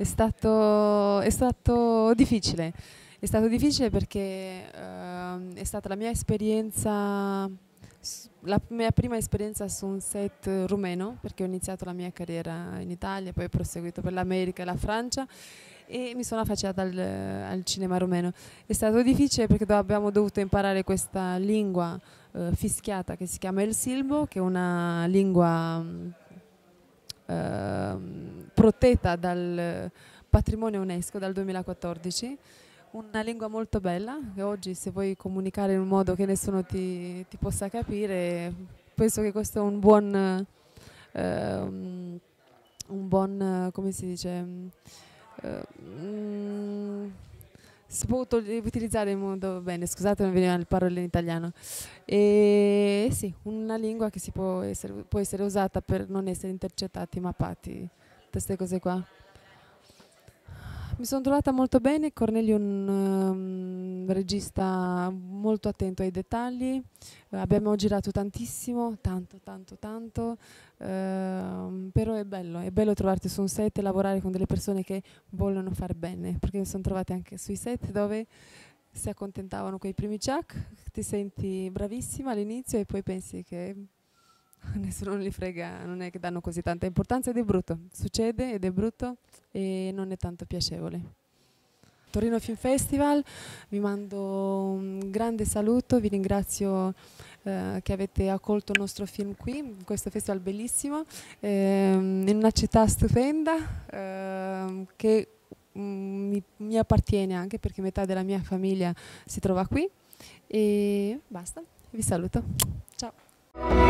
È stato, è stato difficile, è stato difficile perché uh, è stata la mia esperienza, la mia prima esperienza su un set rumeno, perché ho iniziato la mia carriera in Italia, poi ho proseguito per l'America e la Francia e mi sono affacciata al, al, cinema rumeno. È stato difficile perché do, abbiamo dovuto imparare questa lingua uh, fischiata che si chiama il silbo, che è una lingua... Um, protetta dal eh, patrimonio UNESCO dal 2014, una lingua molto bella che oggi se vuoi comunicare in un modo che nessuno ti, ti possa capire, penso che questo è un buon, eh, un buon come si dice, eh, mm, si può utilizzare in modo bene, scusate non veniva le parole in italiano. E sì, una lingua che può essere, può essere usata per non essere intercettati, mappati queste cose qua. Mi sono trovata molto bene, Cornelio è un um, regista molto attento ai dettagli, eh, abbiamo girato tantissimo, tanto, tanto, tanto, uh, però è bello, è bello trovarti su un set e lavorare con delle persone che vogliono far bene, perché mi sono trovata anche sui set dove si accontentavano quei primi ciak, ti senti bravissima all'inizio e poi pensi che nessuno li frega, non è che danno così tanta importanza ed è brutto, succede ed è brutto e non è tanto piacevole. Torino Film Festival, vi mando un grande saluto, vi ringrazio eh, che avete accolto il nostro film qui, questo festival bellissimo, eh, in una città stupenda eh, che mh, mm, mi, mi appartiene anche perché metà della mia famiglia si trova qui e basta, vi saluto, ciao.